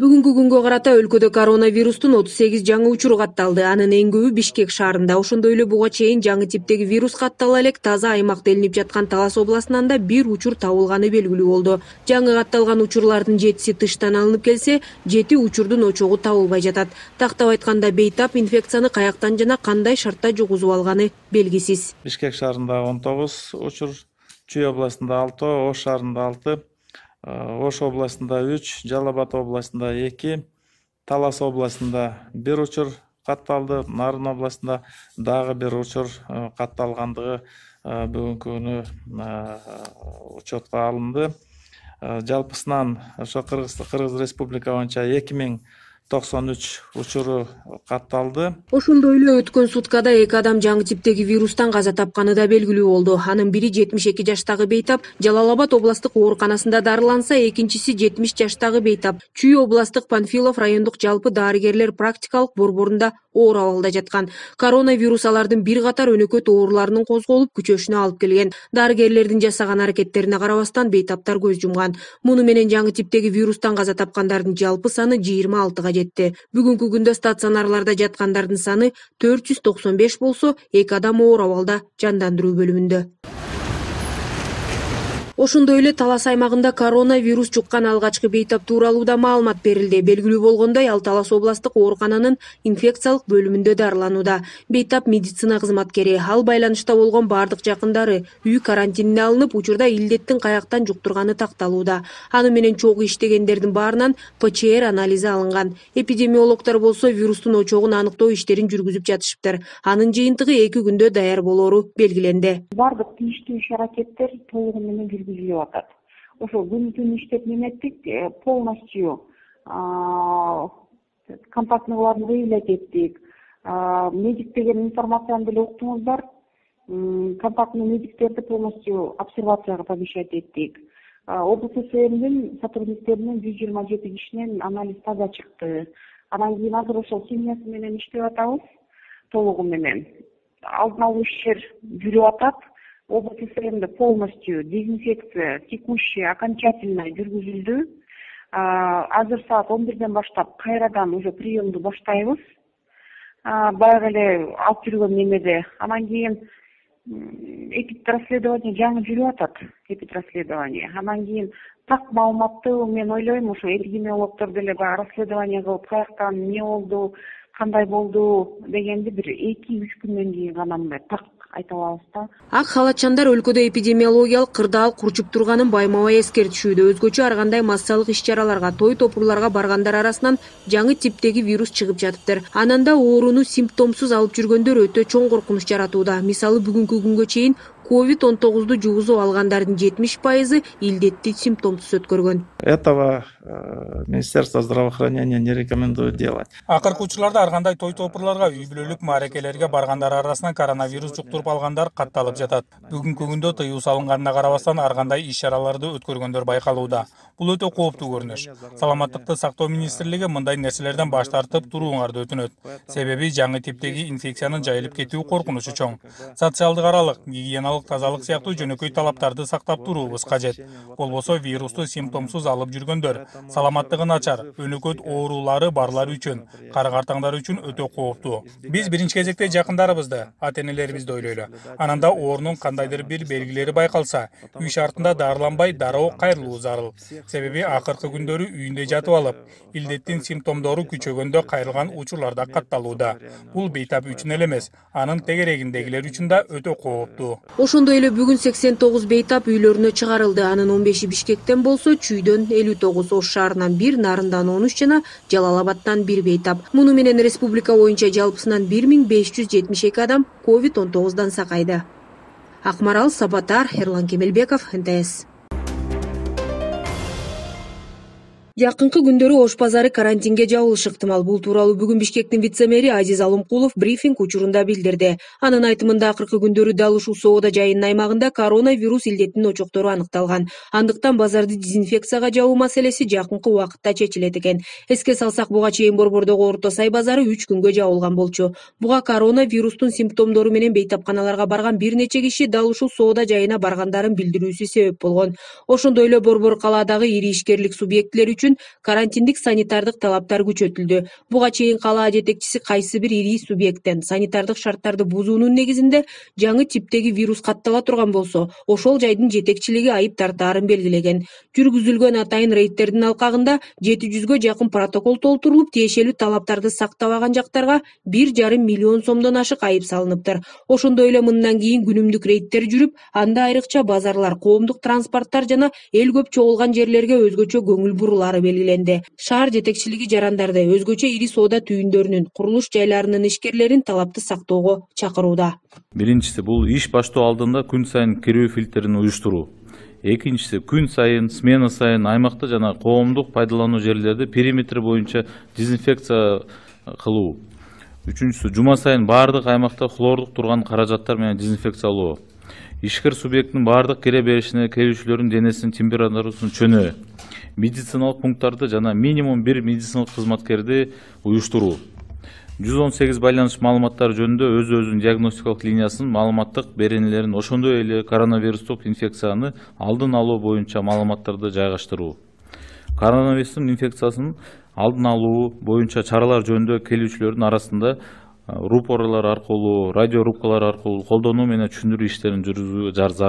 бүгүнкү күнгө карата өлкөдө коронавирустун отуз сегиз жаңы учуру катталды анын эң көбү бишкек шаарында ошондой эле буга чейин жаңы типтеги вирус каттала элек таза аймак делинип жаткан талас областынан да бир учур табылганы белгилүү болду жаңы катталган учурлардын жетиси тыштан алынып келсе жети учурдун очогу табылбай жатат тактап айтканда бейтап инфекцияны каяктан жана кандай шартта жугузуп алганы белгисиз бишкек шаарында он тогуз учур чүй областында алтоо ош шаарында алты Э, ош областында үч жалал абад областында эки талас областында бир учур катталды нарын областында дагы бир учур э, катталгандыгы э, бүгүнкү күнү учетко алынды жалпысынан ошо кыргыз республика боюнча эки миң токсон үч учуру катталды ошондой эле өткөн суткада эки адам жаңы типтеги вирустан каза тапканы да белгилүү болду анын бири жетимиш эки жаштагы бейтап жалал абад областык ооруканасында дарыланса экинчиси жетимиш жаштагы бейтап чүй областык панфилов райондук жалпы дарыгерлер практикалык борборунда оор абалда жаткан коронавирус алардын бир катар өнөкөт ооруларынын козголуп күчөшүнө алып келген дарыгерлердин жасаган аракеттерине карабастан бейтаптар көз жумган муну менен жаңы типтеги вирустан каза тапкандардын жалпы саны жыйырма алтыга жетти бүгүнкү күндө стационарларда жаткандардын саны төрт жүз токсон беш болсо эки адам оор абалда жандандыруу бөлүмүндө ошондой эле талас аймагында коронавирус жуккан алгачкы бейтап тууралуу да маалымат берилди белгилүү болгондой ал талас областтык оорукананын инфекциялык бөлүмүндө дарыланууда бейтап медицина кызматкери ал байланышта болгон баардык жакындары үй карантинине алынып учурда илдеттин каяктан жуктурганы такталууда аны менен чогуу иштегендердин баарынан пчр анализи алынган эпидемиологдор болсо вирустун очогун аныктоо иштерин жүргүзүп жатышыптыр анын жыйынтыгы эки күндө даяр болоору белгиленди баардык тийиштүү иш аракеттер толугу менен п атат ошо күнү түнү иштеп неметтик полностью контактныйларды выявлять эттик медик деген информацияны деле уктуңуздар контактный медиктерди полностью обсервацияга помещать эттик обцсмдин сотрудниктеринен жүз жыйырма жети кишинен анализ таза чыкты анан кийин азыр ошол химиясы менен иштеп атабыз толугу менен алдын алуу иштер жүрүп атат область да полностью дезинфекция текущая окончательно жүргүзүлдү азыр саат он бирден баштап кайрадан уже приемду баштайбыз баягы эле алып жүргөн немеде анан кийин эпид расследование жаңы жүрүп атат эпид расследование анан кийин так маалыматты мен ойлойм ушу эпидемиологдор деле баягы расследование кылып каяктан эмне болду кандай болду дегенди бир эки үч күндөн кийин гана мындай так айта алабыз да ак халатчандар өлкөдө эпидемиологиялык кырдаал курчуп турганын байма бай эскертишүүдө өзгөчө ар кандай массалык иш чараларга той топурларга баргандар арасынан жаңы типтеги вирус чыгып жатыптыр анан да ооруну симптомсуз алып жүргөндөр өтө чоң коркунуч жаратууда мисалы бүгүнкү күнгө чейин ковид он тогузду жугузуп алгандардын жетимиш пайызы илдетти симптомсуз өткөргөн этого э, министерство здравоохранения не рекомендует делать акыркы учурларда ар кандай той топурларга үй бүлөлүк мааракелерге баргандар арасынан коронавирус жуктуруп алгандар катталып жатат бүгүнкү күндө тыюу салынганына карабастан ар кандай иш чараларды өткөргөндөр байкалууда бул өтө кооптуу көрүнүш саламаттыкты сактоо министрлиги мындай нерселерден баш тартып турууңарды өтүнөт себеби жаңы типтеги инфекциянын жайылып кетүү коркунучу чоң социалдык аралык гигиеналык тазалык сыяктуу жөнөкөй талаптарды сактап туруубуз кажет болбосо вирусту симптомсуз алып жүргөндөр саламаттыгы начар өнөкөт оорулары барлар үчүн кары картаңдар үчүн өтө кооптуу биз биринчи кезекте жакындарыбызды ата энелерибизди ойлойлу ананда оорунун кандайдыр бир белгилери байкалса үй шартында дарыланбай дароо кайрылуу зарыл себеби акыркы күндөрү үйүндө жатып алып илдеттин симптомдору күчөгөндө кайрылган учурлар да катталууда бул бейтап үчүн эле эмес анын тегерегиндегилер үчүн да өтө кооптуу ошондой эле бүгүн сексен тогуз бейтап үйлөрүнө чыгарылды анын он беши бишкектен болсо чүйдөн элүү тогуз ош шаарынан бир нарындан он үч жана жалал абаддан бир бейтап муну менен республика боюнча жалпысынан бир миң беш жүз жетимиш эки адам ковид он тогуздан сакайды акмарал сабатар эрлан кемелбеков нтс жакынкы күндөрү ош базары карантинге жабылышы ыктымал бул тууралуу бүгүн бишкектин вице мэри азиз алымкулов брифинг учурунда билдирди анын айтымында акыркы күндөрү дал ушул соода жайынын аймагында коронавирус илдетинин очоктору аныкталган андыктан базарды дезинфекцияга жабуу маселеси жакынкы убакытта чечилет экен эске салсак буга чейин борбордогу орто сай базары үч күнгө жабылган болчу буга коронавирустун симптомдору менен бейтапканаларга барган бир нече киши дал ушул соода жайына баргандарын билдирүүсү себеп болгон ошондой эле борбор калаадагы ири ишкерлик субъектилер үчүн карантиндик санитардык талаптар күчөтүлдү буга чейин калаа жетекчиси кайсы бир ири субъекттен санитардык шарттарды бузуунун негизинде жаңы типтеги вирус каттала турган болсо ошол жайдын жетекчилиги айып тартаарын белгилеген жүргүзүлгөн атайын рейддердин алкагында жети жүзгө жакын протокол толтурулуп тиешелүү талаптарды сактабаган жактарга бир жарым миллион сомдон ашык айып салыныптыр ошондой эле мындан кийин күнүмдүк рейддер жүрүп анда айрыкча базарлар коомдук транспорттор жана эл көп чогулган жерлерге өзгөчө көңүл бурулары белгиленди шаар жетекчилиги жарандарды өзгөчө ири соода түйүндөрүнүн курулуш жайларынын ишкерлерин талапты сактоого чакырууда биринчиси бул иш баштоо алдында күн сайын кирүү фильтрин уюштуруу экинчиси күн сайын смена сайын аймакта жана коомдук пайдалануу жерлерди периметр боюнча дезинфекция кылуу үчүнчүсү жума сайын баардык аймакта хлордук турган каражаттар менен дезинфекциялоо ишкер субъектінің барлық кіре берішіне келушілердің денесінің температурасының чөнөө медициналық пункттарды жана минимум бир медициналық қызматкерді уюштуруу жүз он сегиз байланыш маалыматтары жөнүндө өз өзүнүн диагностикалык линиясын маалыматтык беренелерин ошондой эле коронавирустук инфекцияны алдын алуу боюнча маалыматтарды жайгаштыруу коронавирустун инфекциясын алдын алуу боюнча чаралар жөнүндө келүүчүлөрдүн арасында рупорлор аркылуу радио радиорубкалар аркылуу колдонуу менен түшүндүрүү иштерин жүргүзүүгө жарзаыл